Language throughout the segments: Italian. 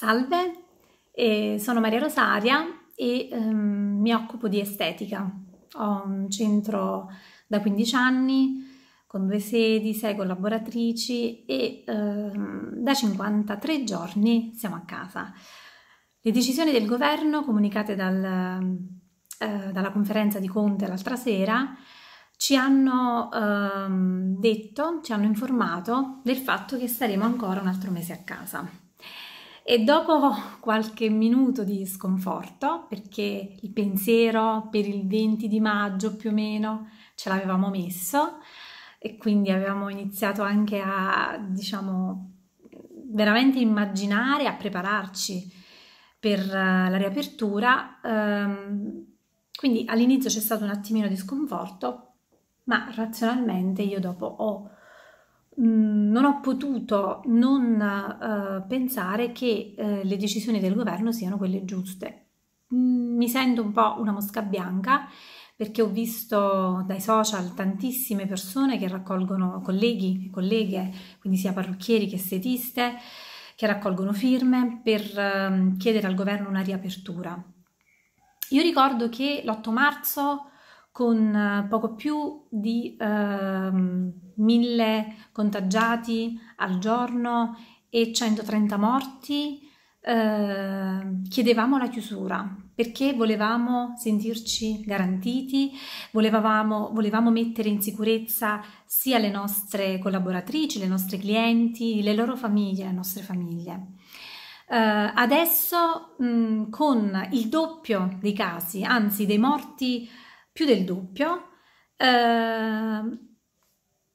Salve, eh, sono Maria Rosaria e ehm, mi occupo di estetica. Ho un centro da 15 anni con due sedi, sei collaboratrici e ehm, da 53 giorni siamo a casa. Le decisioni del governo comunicate dal, eh, dalla conferenza di Conte l'altra sera ci hanno ehm, detto, ci hanno informato del fatto che saremo ancora un altro mese a casa. E dopo qualche minuto di sconforto, perché il pensiero per il 20 di maggio più o meno ce l'avevamo messo e quindi avevamo iniziato anche a, diciamo, veramente immaginare, a prepararci per eh, la riapertura, ehm, quindi all'inizio c'è stato un attimino di sconforto, ma razionalmente io dopo ho Mm, non ho potuto non uh, pensare che uh, le decisioni del governo siano quelle giuste. Mm, mi sento un po' una mosca bianca perché ho visto dai social tantissime persone che raccolgono colleghi e colleghe, quindi sia parrucchieri che setiste, che raccolgono firme per uh, chiedere al governo una riapertura. Io ricordo che l'8 marzo con eh, poco più di eh, 1000 contagiati al giorno e 130 morti, eh, chiedevamo la chiusura perché volevamo sentirci garantiti, volevamo, volevamo mettere in sicurezza sia le nostre collaboratrici, le nostre clienti, le loro famiglie, le nostre famiglie. Uh, adesso mh, mm, con il doppio dei casi, anzi dei morti più del doppio, eh,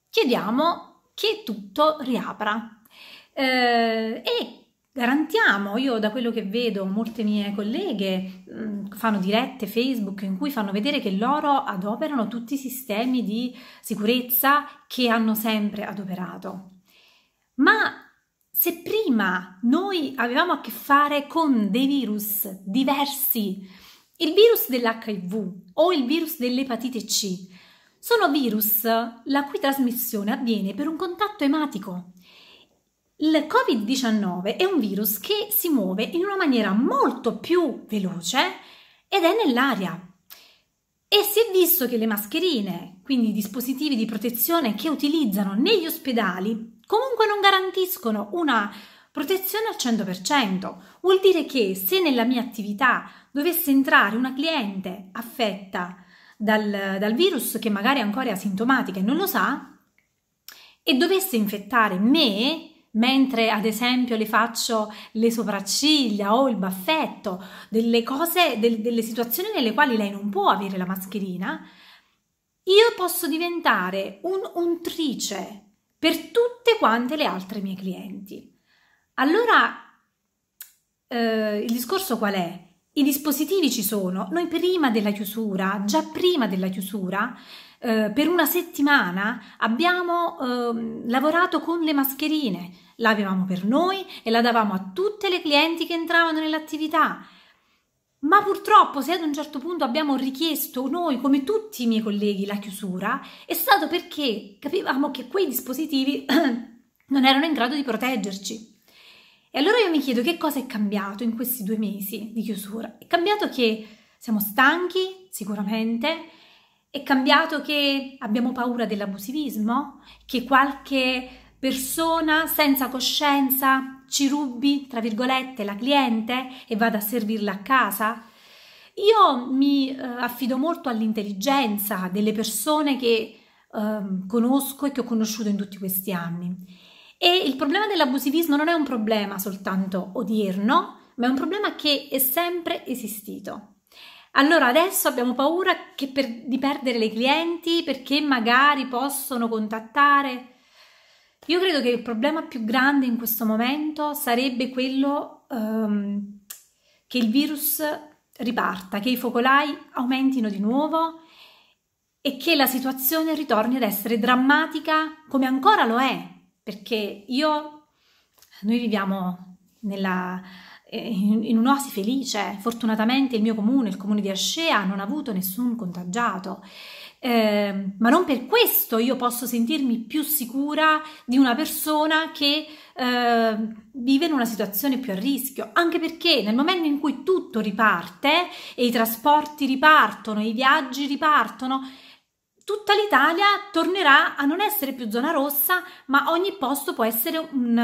chiediamo che tutto riapra eh, e garantiamo, io da quello che vedo, molte mie colleghe mh, fanno dirette Facebook in cui fanno vedere che loro adoperano tutti i sistemi di sicurezza che hanno sempre adoperato. Ma se prima noi avevamo a che fare con dei virus diversi, il virus dell'HIV o il virus dell'epatite C sono virus la cui trasmissione avviene per un contatto ematico. Il Covid-19 è un virus che si muove in una maniera molto più veloce ed è nell'aria. E si è visto che le mascherine, quindi i dispositivi di protezione che utilizzano negli ospedali, comunque non garantiscono una protezione al 100%. Vuol dire che se nella mia attività dovesse entrare una cliente affetta dal, dal virus che magari ancora è asintomatica e non lo sa e dovesse infettare me mentre ad esempio le faccio le sopracciglia o il baffetto, delle cose, del, delle situazioni nelle quali lei non può avere la mascherina, io posso diventare un'untrice per tutte quante le altre mie clienti. Allora, eh, il discorso qual è? i dispositivi ci sono. Noi prima della chiusura, già prima della chiusura, eh, per una settimana abbiamo eh, lavorato con le mascherine. La avevamo per noi e la davamo a tutte le clienti che entravano nell'attività. Ma purtroppo se ad un certo punto abbiamo richiesto noi, come tutti i miei colleghi, la chiusura, è stato perché capivamo che quei dispositivi non erano in grado di proteggerci. E allora io mi chiedo che cosa è cambiato in questi due mesi di chiusura. È cambiato che siamo stanchi, sicuramente, è cambiato che abbiamo paura dell'abusivismo, che qualche persona senza coscienza ci rubi, tra virgolette, la cliente e vada a servirla a casa? Io mi eh, affido molto all'intelligenza delle persone che eh, conosco e che ho conosciuto in tutti questi anni e il problema dell'abusivismo non è un problema soltanto odierno, ma è un problema che è sempre esistito. Allora adesso abbiamo paura per, di perdere le clienti perché magari possono contattare. Io credo che il problema più grande in questo momento sarebbe quello um, che il virus riparta, che i focolai aumentino di nuovo e che la situazione ritorni ad essere drammatica come ancora lo è perché io, noi viviamo nella, eh, in, in un'oasi felice, fortunatamente il mio comune, il comune di Ascea, non ha avuto nessun contagiato. Eh, ma non per questo io posso sentirmi più sicura di una persona che eh, vive in una situazione più a rischio, anche perché nel momento in cui tutto riparte e i trasporti ripartono, i viaggi ripartono, tutta l'Italia tornerà a non essere più zona rossa, ma ogni posto può essere, un,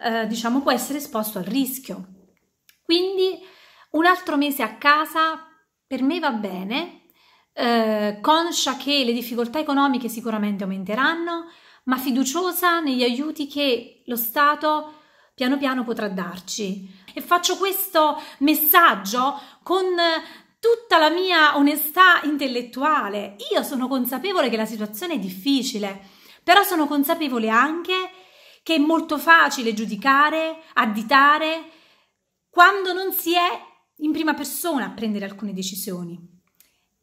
eh, diciamo, può essere esposto al rischio. Quindi un altro mese a casa per me va bene, eh, conscia che le difficoltà economiche sicuramente aumenteranno, ma fiduciosa negli aiuti che lo Stato piano piano potrà darci. E faccio questo messaggio con tutta la mia onestà intellettuale. Io sono consapevole che la situazione è difficile, però sono consapevole anche che è molto facile giudicare, additare, quando non si è in prima persona a prendere alcune decisioni.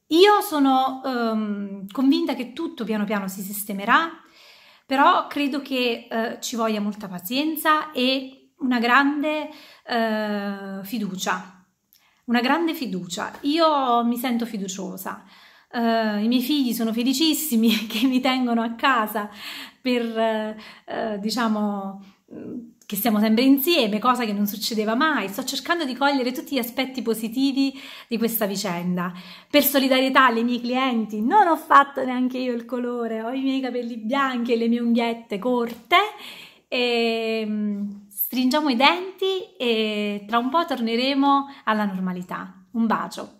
Io sono um, convinta che tutto piano piano si sistemerà, però credo che uh, ci voglia molta pazienza e una grande uh, fiducia una grande fiducia. Io mi sento fiduciosa. Uh, I miei figli sono felicissimi che mi tengono a casa per, uh, diciamo, mm, che siamo sempre insieme, cosa che non succedeva mai. Sto cercando di cogliere tutti gli aspetti positivi di questa vicenda. Per solidarietà alle mie clienti, non ho fatto neanche io il colore, ho i miei capelli bianchi e le mie unghiette corte e ehm, stringiamo i denti e tra un po' torneremo alla normalità. Un bacio!